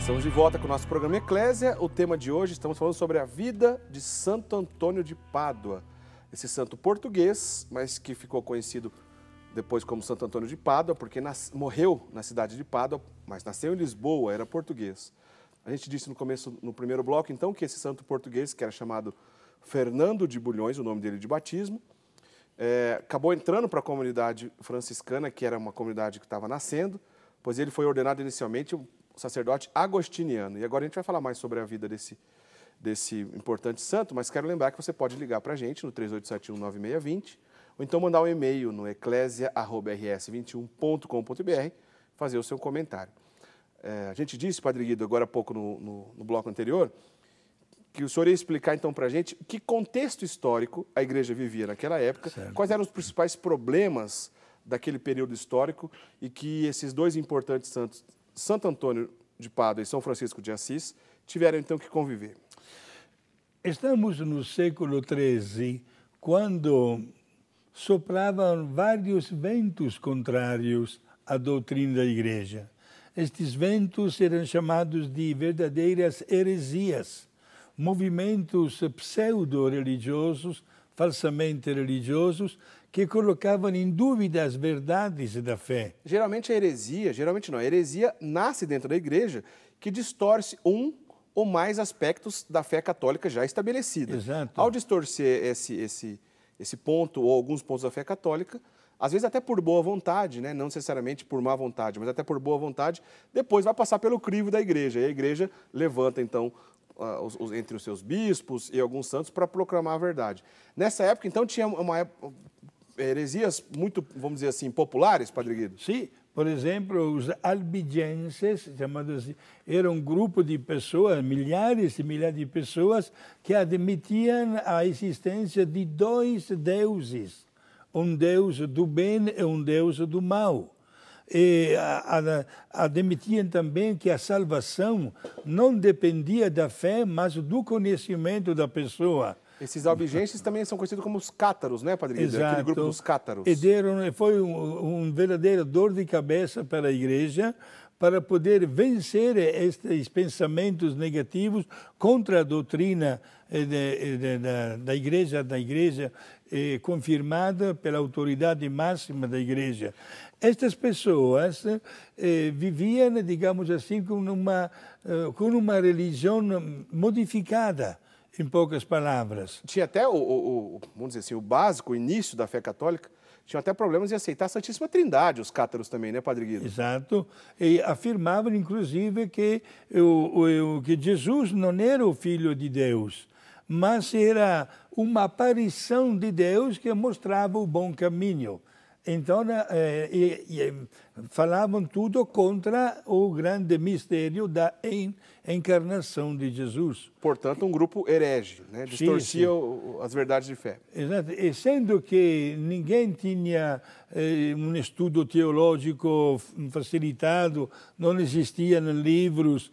Estamos de volta com o nosso programa Eclésia. O tema de hoje estamos falando sobre a vida de Santo Antônio de Pádua. Esse santo português, mas que ficou conhecido depois como Santo Antônio de Pádua, porque nas... morreu na cidade de Pádua, mas nasceu em Lisboa, era português. A gente disse no começo, no primeiro bloco, então, que esse santo português, que era chamado Fernando de Bulhões, o nome dele de batismo, é, acabou entrando para a comunidade franciscana, que era uma comunidade que estava nascendo, pois ele foi ordenado inicialmente sacerdote agostiniano. E agora a gente vai falar mais sobre a vida desse, desse importante santo, mas quero lembrar que você pode ligar para a gente no 38719620 ou então mandar um e-mail no eclesia.rs21.com.br fazer o seu comentário. É, a gente disse, Padre Guido, agora há pouco no, no, no bloco anterior, que o senhor ia explicar então para a gente que contexto histórico a igreja vivia naquela época, certo. quais eram os principais problemas daquele período histórico e que esses dois importantes santos Santo Antônio de Pádua e São Francisco de Assis tiveram então que conviver. Estamos no século XIII, quando sopravam vários ventos contrários à doutrina da Igreja. Estes ventos eram chamados de verdadeiras heresias, movimentos pseudo-religiosos, falsamente religiosos, que colocavam em dúvida as verdades da fé. Geralmente a heresia, geralmente não, a heresia nasce dentro da igreja que distorce um ou mais aspectos da fé católica já estabelecida. Exato. Ao distorcer esse, esse, esse ponto ou alguns pontos da fé católica, às vezes até por boa vontade, né? não necessariamente por má vontade, mas até por boa vontade, depois vai passar pelo crivo da igreja. E a igreja levanta, então, ah, entre os seus bispos e alguns santos para proclamar a verdade. Nessa época, então, tinha uma época, heresias muito, vamos dizer assim, populares, Padre Guido? Sim. Por exemplo, os albigenses, chamados, era um grupo de pessoas, milhares e milhares de pessoas, que admitiam a existência de dois deuses, um deus do bem e um deus do mal. E admitiam também que a salvação não dependia da fé, mas do conhecimento da pessoa esses albigenses também são conhecidos como os cátaros, né, Padre Guido? Exato. Aquele grupo dos cátaros. E deram, né, foi um, um verdadeiro dor de cabeça para a igreja, para poder vencer estes pensamentos negativos contra a doutrina eh, eh, da, da igreja da igreja eh, confirmada pela autoridade máxima da igreja estas pessoas viviam digamos assim com uma com uma religião modificada em poucas palavras. Tinha até o, o, o, vamos dizer assim, o básico, o início da fé católica, tinham até problemas em aceitar a Santíssima Trindade, os cátaros também, né, Padre Guido? Exato. E afirmavam, inclusive, que, o, o, que Jesus não era o Filho de Deus, mas era uma aparição de Deus que mostrava o bom caminho. Então, eh, e, e, eh, falavam tudo contra o grande mistério da en, encarnação de Jesus. Portanto, um grupo herege, né? distorcia sim, sim. as verdades de fé. Exato. E sendo que ninguém tinha eh, um estudo teológico facilitado, não existiam livros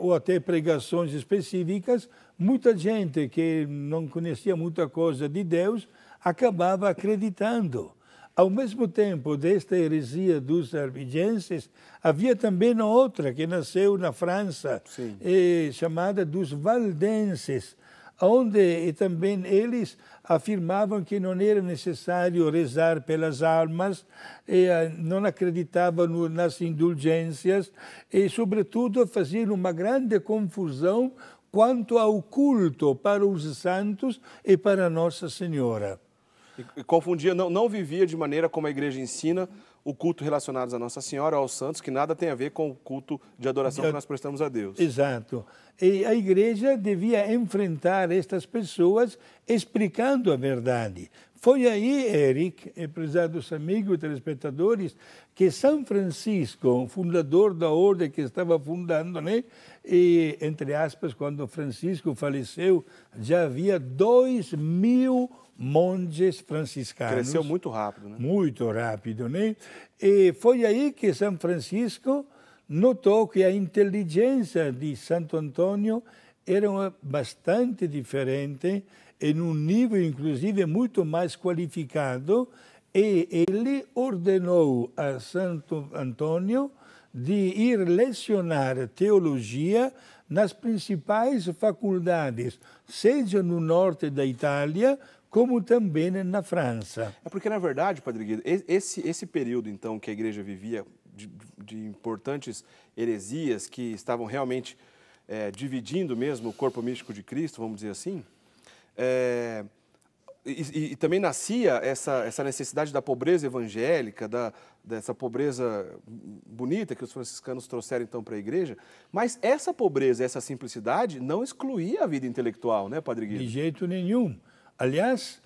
ou até pregações específicas, muita gente que não conhecia muita coisa de Deus acabava acreditando ao mesmo tempo desta heresia dos albigenses, havia também outra que nasceu na França, eh, chamada dos valdenses, onde também eles afirmavam que não era necessário rezar pelas almas, e, eh, não acreditavam nas indulgências e, sobretudo, faziam uma grande confusão quanto ao culto para os santos e para Nossa Senhora. E, confundia, não, não vivia de maneira como a igreja ensina o culto relacionado à Nossa Senhora, aos santos, que nada tem a ver com o culto de adoração que nós prestamos a Deus. Exato. E a igreja devia enfrentar estas pessoas explicando a verdade, foi aí, Eric, e prezados amigos e telespectadores, que São Francisco, fundador da ordem que estava fundando, né? E, entre aspas, quando Francisco faleceu, já havia dois mil monges franciscanos. Cresceu muito rápido, né? Muito rápido, né? E foi aí que São Francisco notou que a inteligência de Santo Antônio era bastante diferente em um nível, inclusive, muito mais qualificado, e ele ordenou a Santo Antônio de ir lecionar teologia nas principais faculdades, seja no norte da Itália, como também na França. É porque, na verdade, Padre Guido, esse, esse período, então, que a igreja vivia de, de importantes heresias que estavam realmente é, dividindo mesmo o corpo místico de Cristo, vamos dizer assim, é, e, e, também nascia essa, essa necessidade da pobreza evangélica, da, dessa pobreza bonita que os franciscanos trouxeram então para a igreja, mas essa pobreza, essa simplicidade não excluía a vida intelectual, né, Padre Guilherme? De jeito nenhum. Aliás,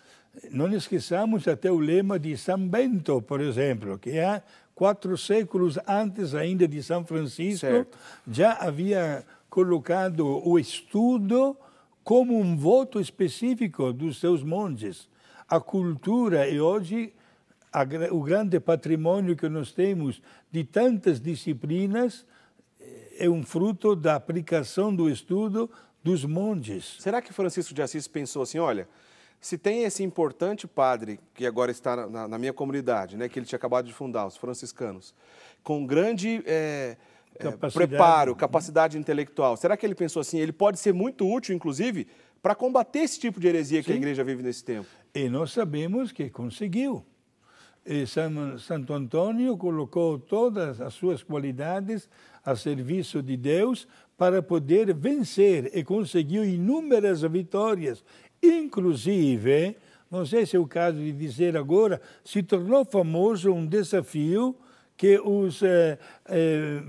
não esqueçamos até o lema de São Bento, por exemplo, que há quatro séculos antes ainda de São Francisco, certo. já havia colocado o estudo como um voto específico dos seus monges. A cultura e hoje a, o grande patrimônio que nós temos de tantas disciplinas eh, é um fruto da aplicação do estudo dos monges. Será que Francisco de Assis pensou assim, olha, se tem esse importante padre que agora está na, na minha comunidade, né, que ele tinha acabado de fundar, os franciscanos, com grande é é, capacidade. preparo, capacidade intelectual. Será que ele pensou assim? Ele pode ser muito útil, inclusive, para combater esse tipo de heresia Sim. que a igreja vive nesse tempo. E nós sabemos que conseguiu. E Santo Antônio colocou todas as suas qualidades a serviço de Deus para poder vencer e conseguiu inúmeras vitórias, inclusive, não sei se é o caso de dizer agora, se tornou famoso um desafio que os eh, eh,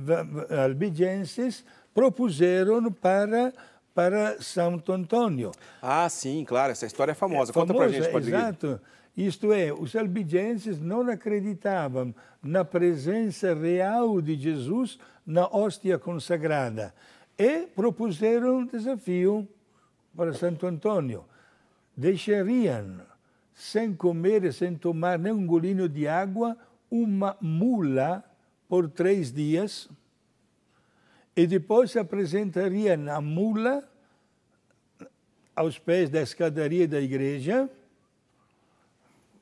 albigenses propuseram para para Santo Antônio. Ah, sim, claro, essa história é famosa. É, Conta para a gente, Padre. Exato. Isto é, os albigenses não acreditavam na presença real de Jesus na hóstia consagrada e propuseram um desafio para Santo Antônio. Deixariam sem comer e sem tomar nem um golinho de água uma mula por três dias e depois apresentaria na mula aos pés da escadaria da igreja,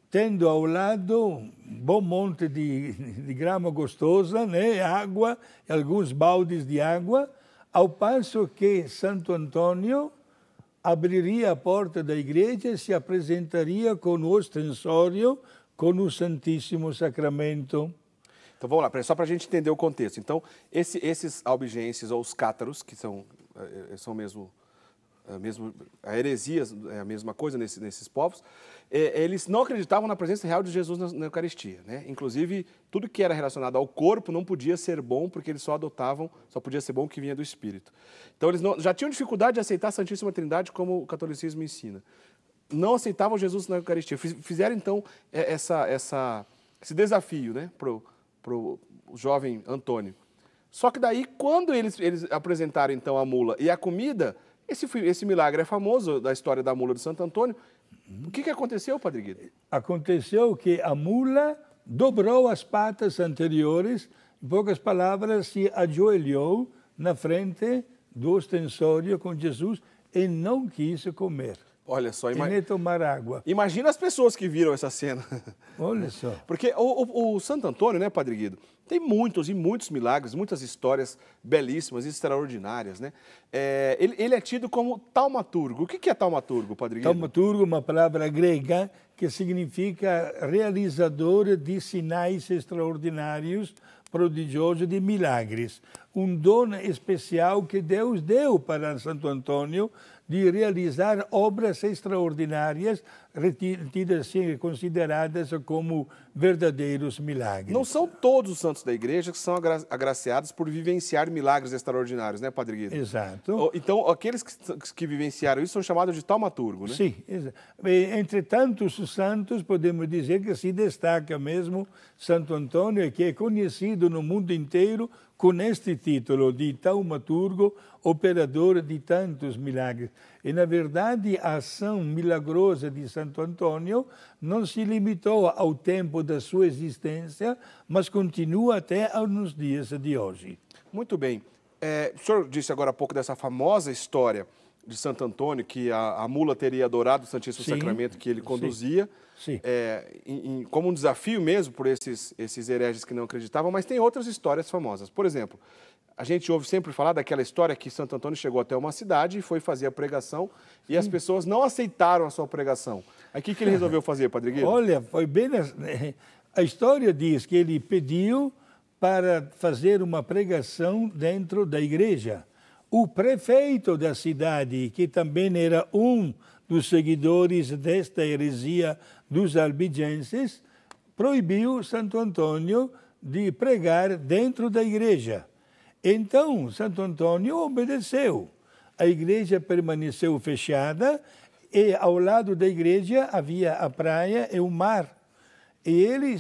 tendo ao lado um bom monte de, de grama gostosa, né, água, alguns baldes de água, ao passo que Santo Antônio abriria a porta da igreja e se apresentaria com o ostensório com o Santíssimo Sacramento. Então vamos lá, só para a gente entender o contexto. Então, esse, esses albigenses ou os cátaros, que são, eh, eh, são eh, mesmo, A heresia é a mesma coisa nesses, nesses povos, eles não acreditavam na presença real de Jesus na, na Eucaristia. Né? Inclusive, tudo que era relacionado ao corpo não podia ser bom, porque eles só adotavam, só podia ser bom o que vinha do Espírito. Então, eles não, já tinham dificuldade de aceitar a Santíssima Trindade como o catolicismo ensina não aceitavam Jesus na Eucaristia. Fizeram então é, essa, essa, esse desafio né, para o jovem Antônio. Só que daí, quando eles, eles apresentaram então a mula e a comida, esse, esse milagre é famoso da história da mula de Santo Antônio. O que, que aconteceu, Padre Guido? Aconteceu que a mula dobrou as patas anteriores, em poucas palavras, se ajoelhou na frente do ostensório com Jesus e não quis comer. Olha só, imagina. tomar água. Imagina as pessoas que viram essa cena. Olha só. Porque o, o, o, Santo Antônio, né, Padre Guido, tem muitos e muitos milagres, muitas histórias belíssimas, extraordinárias, né? É, ele, ele, é tido como taumaturgo. O que, que é taumaturgo, Padre Guido? Taumaturgo é uma palavra grega que significa realizador de sinais extraordinários, prodigioso de milagres. Um dono especial que Deus deu para Santo Antônio de realizar obras extraordinárias retidas assim, consideradas como verdadeiros milagres. Não são todos os santos da igreja que são agra agraciados por vivenciar milagres extraordinários, né, Padre Guido? Exato. Então, aqueles que, que vivenciaram isso são chamados de taumaturgo, né? Sim, exato. Entre tantos santos, podemos dizer que se destaca mesmo Santo Antônio, que é conhecido no mundo inteiro com este título de taumaturgo, operador de tantos milagres. E, na verdade, a ação milagrosa de Santo Antônio não se limitou ao tempo da sua existência, mas continua até nos dias de hoje. Muito bem. É, o senhor disse agora há pouco dessa famosa história de Santo Antônio, que a, a mula teria adorado o Santíssimo sim, Sacramento que ele conduzia, sim, sim. É, em, como um desafio mesmo por esses, esses hereges que não acreditavam, mas tem outras histórias famosas. Por exemplo, a gente ouve sempre falar daquela história que Santo Antônio chegou até uma cidade e foi fazer a pregação e as pessoas não aceitaram a sua pregação. Aí o que, que ele resolveu fazer, Padre Guilherme? Olha, foi bem... A história diz que ele pediu para fazer uma pregação dentro da igreja o prefeito da cidade, que também era um dos seguidores desta heresia dos albigenses, proibiu Santo Antônio de pregar dentro da igreja. Então, Santo Antônio obedeceu. A igreja permaneceu fechada e ao lado da igreja havia a praia e o mar. E ele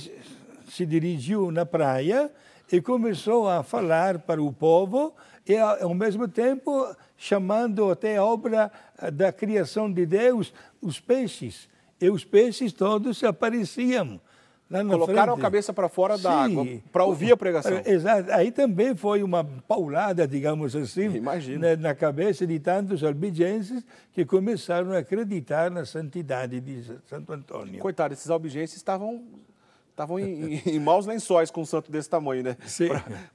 se dirigiu na praia e começou a falar para o povo e, ao mesmo tempo, chamando até a obra eh, da criação de Deus, os peixes. E os peixes todos apareciam. Colocaram frente. a cabeça para fora Sim. da água para ouvir a pregação. Exato. Aí também foi uma paulada, digamos assim, na, né, na, cabeça de tantos albigenses que começaram a acreditar na santidade de Santo Antônio. Coitado, esses albigenses estavam estavam em, em, maus lençóis com um santo desse tamanho, né?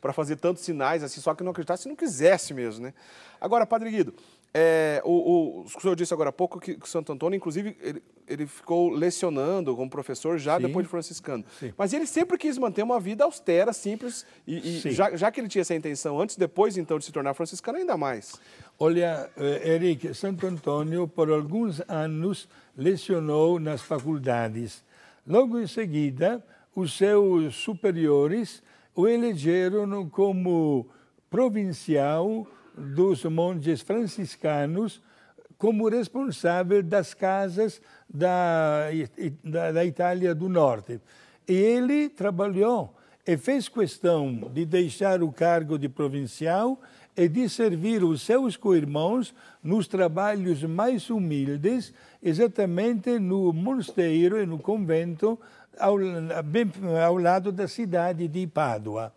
Para fazer tantos sinais, assim, só que não acreditasse se não quisesse mesmo, né? Agora, Padre Guido, é, o, o, o senhor disse agora há pouco que, que Santo Antônio, inclusive, ele, ele ficou lecionando como professor já Sim. depois de franciscano. Sim. Mas ele sempre quis manter uma vida austera, simples, e, e já, já, que ele tinha essa intenção antes, depois então de se tornar franciscano, ainda mais. Olha, Henrique, eh, Santo Antônio, por alguns anos, lecionou nas faculdades Logo em seguida, os seus superiores o elegeram como provincial dos monges franciscanos, como responsável das casas da, da, da Itália do Norte. E ele trabalhou e fez questão de deixar o cargo de provincial e de servir os seus co-irmãos nos trabalhos mais humildes, exatamente no mosteiro e no convento, ao, bem ao lado da cidade de Pádua.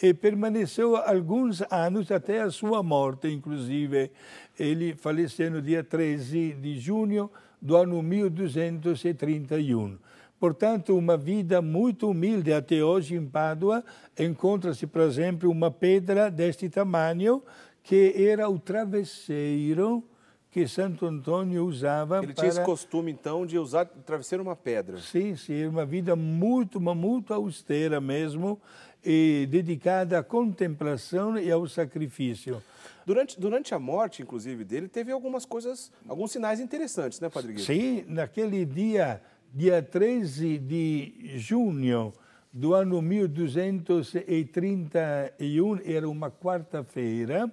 E permaneceu alguns anos até a sua morte, inclusive. Ele faleceu no dia 13 de junho do ano 1231. Portanto, uma vida muito humilde até hoje em Pádua. Encontra-se, por exemplo, uma pedra deste tamanho, que era o travesseiro que Santo Antônio usava Ele tinha esse costume, então, de usar travesseiro uma pedra. Sim, sim, uma vida muito, uma muito austera mesmo, e dedicada à contemplação e ao sacrifício. Durante, durante a morte, inclusive, dele, teve algumas coisas, alguns sinais interessantes, né, Padre Guilherme? Sim, naquele dia dia 13 de junho do ano 1231, era uma quarta-feira,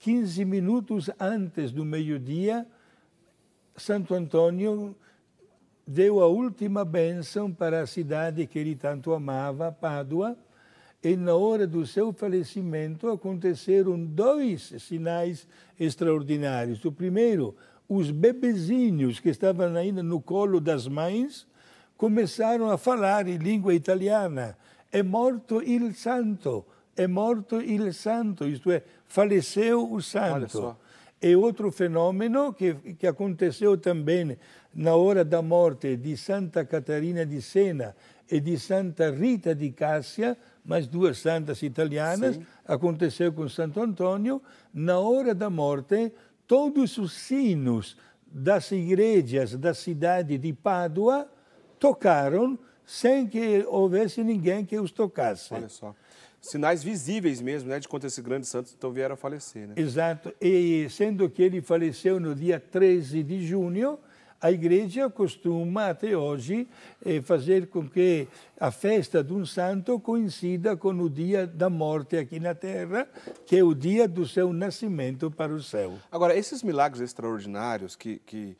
15 minutos antes do meio-dia, Santo Antônio deu a última bênção para a cidade que ele tanto amava, Pádua, e na hora do seu falecimento aconteceram dois sinais extraordinários. O primeiro, os bebezinhos que estavam ainda no colo das mães começaram a falar em língua italiana. É morto il santo, é morto il santo, isto é, faleceu o santo. E outro fenômeno que, que aconteceu também na hora da morte de Santa Catarina de Sena e de Santa Rita de Cássia, mais duas santas italianas, Sim. aconteceu com Santo Antônio, na hora da morte todos os sinos das igrejas da cidade de Pádua tocaram sem que houvesse ninguém que os tocasse. Olha só. Sinais visíveis mesmo, né, de quanto esse grande santo então vieram a falecer, né? Exato. E sendo que ele faleceu no dia 13 de junho, a Igreja costuma, até hoje, eh, fazer com que a festa de um santo coincida com o dia da morte aqui na Terra, que é o dia do seu nascimento para o céu. Agora, esses milagres extraordinários que, que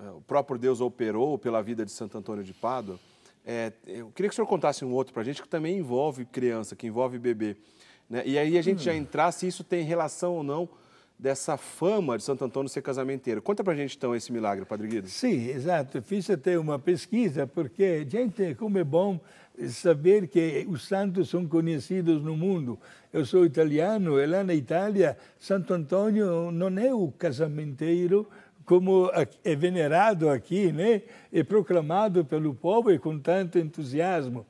eh, o próprio Deus operou pela vida de Santo Antônio de Pádua, é, eu queria que o senhor contasse um outro para a gente que também envolve criança, que envolve bebê. Né? E aí a gente hum. já entrar se isso tem relação ou não dessa fama de Santo Antônio ser casamenteiro. Conta para a gente então esse milagre, Padre Guido. Sim, exato. Fiz até uma pesquisa, porque, gente, como é bom saber que os santos são conhecidos no mundo. Eu sou italiano e lá na Itália, Santo Antônio não é o casamenteiro como é venerado aqui, né? É proclamado pelo povo e com tanto entusiasmo.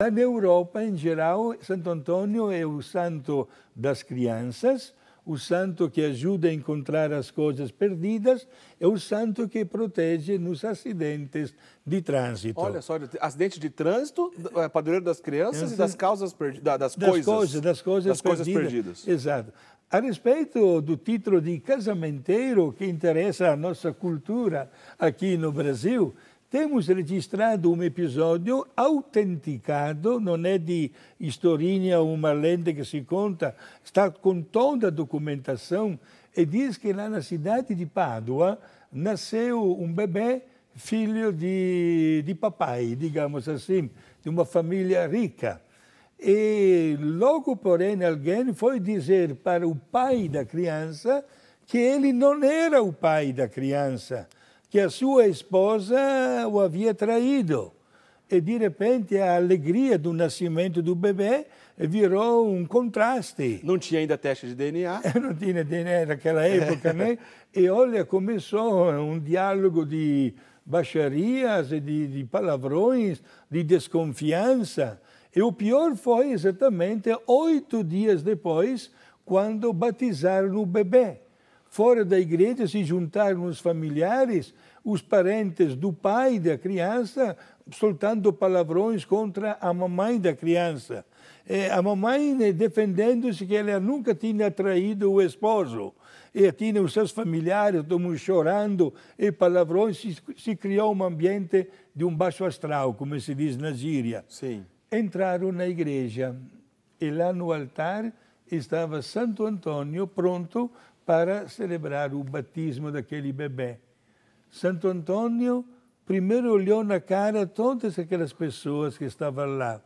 Lá na Europa, em geral, Santo Antônio é o santo das crianças, o santo que ajuda a encontrar as coisas perdidas é o santo que protege nos acidentes de trânsito. Olha só, acidente de trânsito, é, padroeiro das crianças e das causas perdidas, das, das coisas, coisas, das coisas, das perdidas. coisas perdidas. Exato. A respeito do título de casamenteiro que interessa a nossa cultura aqui no Brasil, temos registrado um episódio autenticado, não é de historinha ou uma lenda que se conta, está com toda a documentação e diz que lá na cidade de Pádua nasceu um bebê filho de, de papai, digamos assim, de uma família rica. E logo, porém, alguém foi dizer para o pai da criança que ele não era o pai da criança, que a sua esposa o havia traído. E, de repente, a alegria do nascimento do bebê virou um contraste. Não tinha ainda teste de DNA? Não tinha DNA naquela época, né? E, olha, começou um diálogo de baixarias, de, de palavrões, de desconfiança. E o pior foi exatamente oito dias depois, quando batizaram o bebê fora da igreja se juntaram os familiares, os parentes do pai da criança, soltando palavrões contra a mamãe da criança. É, a mamãe né, defendendo-se que ela nunca tinha traído o esposo. E tinha os seus familiares, todo mundo chorando, e palavrões. Se, se criou um ambiente de um baixo astral, como se diz na gíria. Sim. Entraram na igreja e lá no altar estava Santo Antônio pronto para celebrar o batismo daquele bebê. Santo Antônio primeiro olhou na cara todas aquelas pessoas que estavam lá.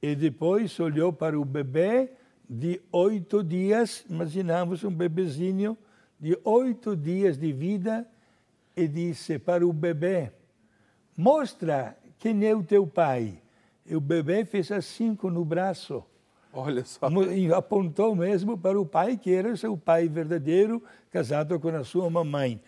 E depois olhou para o bebê de oito dias, imaginamos um bebezinho de oito dias de vida, e disse para o bebê: Mostra quem é o teu pai. E o bebê fez assim com o braço. Olha só. Apontou mesmo para o pai, que era seu pai verdadeiro, casado com a sua mamãe.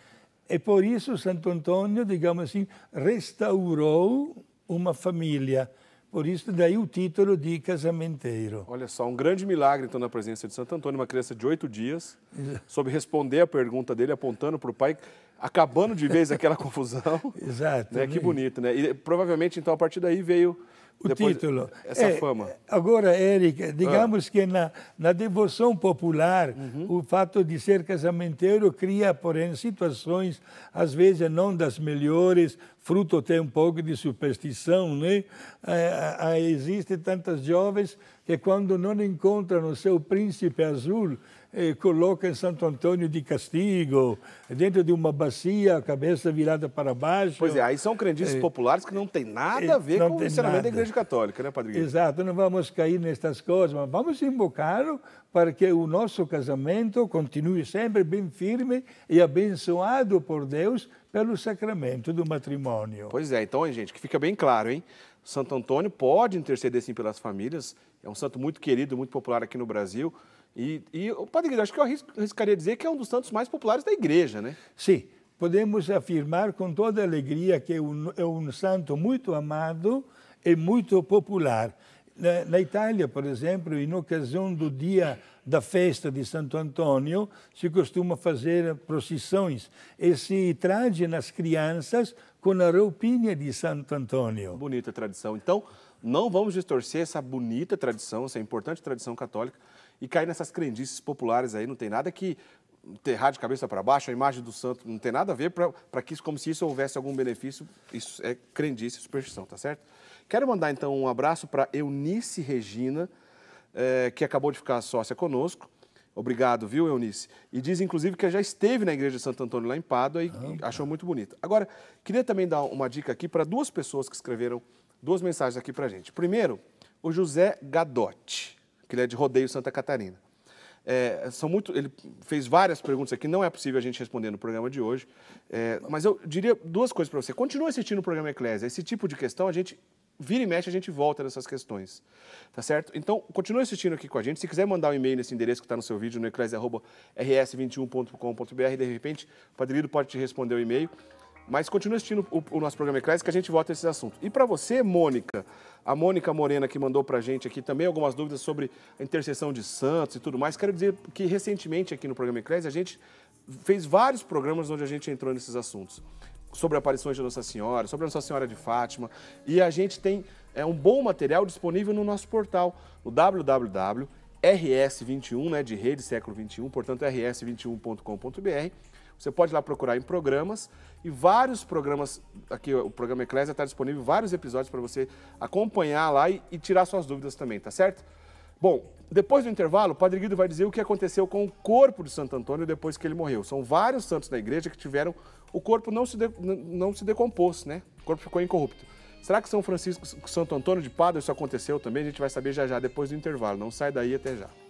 E por isso Santo Antônio, digamos assim, restaurou uma família. Por isso daí o título de casamenteiro. Olha só, um grande milagre então na presença de Santo Antônio, uma criança de oito dias, soube responder a pergunta dele apontando para o pai acabando de vez aquela confusão. Exato. Né? Que né? bonito, né? E eh, provavelmente, então, a partir daí veio o título. Essa é, fama. Agora, Érica, digamos ah. que na, na devoção popular, uhum. o fato de ser casamenteiro cria, porém, situações, às vezes não das melhores, fruto até um pouco de superstição, né? É, é, tantas jovens que quando não encontram o seu príncipe azul, eh, coloca em Santo Antônio de Castigo, dentro de uma bacia, a cabeça virada para baixo. Pois é, aí são crendices é, populares que não tem nada é, a ver com o ensinamento da Igreja Católica, né, Padre Guilherme? Exato, não vamos cair nestas coisas, mas vamos invocá invocá-lo para que o nosso casamento continue sempre bem firme e abençoado por Deus pelo sacramento do matrimônio. Pois é, então, gente, que fica bem claro, hein? Santo Antônio pode interceder sim pelas famílias, é um santo muito querido, muito popular aqui no Brasil. E, e o Padre Guido, acho que eu arriscaria dizer que é um dos santos mais populares da igreja, né? Sim, podemos afirmar com toda alegria que é um, é um santo muito amado e muito popular. Na, na, Itália, por exemplo, em ocasião do dia da festa de Santo Antônio, se costuma fazer procissões e se traje nas crianças com a roupinha de Santo Antônio. Bonita tradição. Então, não vamos distorcer essa bonita tradição, essa importante tradição católica e cair nessas crendices populares aí. Não tem nada que enterrar de cabeça para baixo, a imagem do santo, não tem nada a ver para que isso, como se isso houvesse algum benefício, isso é crendice, superstição, tá certo? Quero mandar então um abraço para Eunice Regina, eh, que acabou de ficar sócia conosco. Obrigado, viu, Eunice? E diz, inclusive, que já esteve na Igreja de Santo Antônio lá em Pádua e achou muito bonita. Agora, queria também dar uma dica aqui para duas pessoas que escreveram duas mensagens aqui para gente. Primeiro, o José Gadotti, que ele é de Rodeio, Santa Catarina. É, são muito, ele fez várias perguntas aqui, não é possível a gente responder no programa de hoje. É, mas eu diria duas coisas para você. Continue assistindo o programa Eclésia. Esse tipo de questão, a gente vira e mexe, a gente volta nessas questões. Tá certo? Então, continue assistindo aqui com a gente. Se quiser mandar um e-mail nesse endereço que está no seu vídeo, no eclésia.rs21.com.br, de repente, o Padrilho pode te responder o e-mail. Mas continue assistindo o, o nosso programa Ecrés que a gente volta a esses assuntos. E para você, Mônica, a Mônica Morena que mandou para a gente aqui também algumas dúvidas sobre a intercessão de santos e tudo mais, quero dizer que recentemente aqui no programa Ecrés a gente fez vários programas onde a gente entrou nesses assuntos. Sobre aparições de Nossa Senhora, sobre Nossa Senhora de Fátima. E a gente tem é, um bom material disponível no nosso portal, no www.rs21, né, de rede século 21, portanto rs21.com.br. Você pode ir lá procurar em programas e vários programas, aqui o programa Eclésia está disponível, vários episódios para você acompanhar lá e, e, tirar suas dúvidas também, tá certo? Bom, depois do intervalo, o Padre Guido vai dizer o que aconteceu com o corpo de Santo Antônio depois que ele morreu. São vários santos da igreja que tiveram, o corpo não se, de, não se decompôs, né? O corpo ficou incorrupto. Será que São Francisco, Santo Antônio de Pádua isso aconteceu também? A gente vai saber já já depois do intervalo. Não sai daí até já.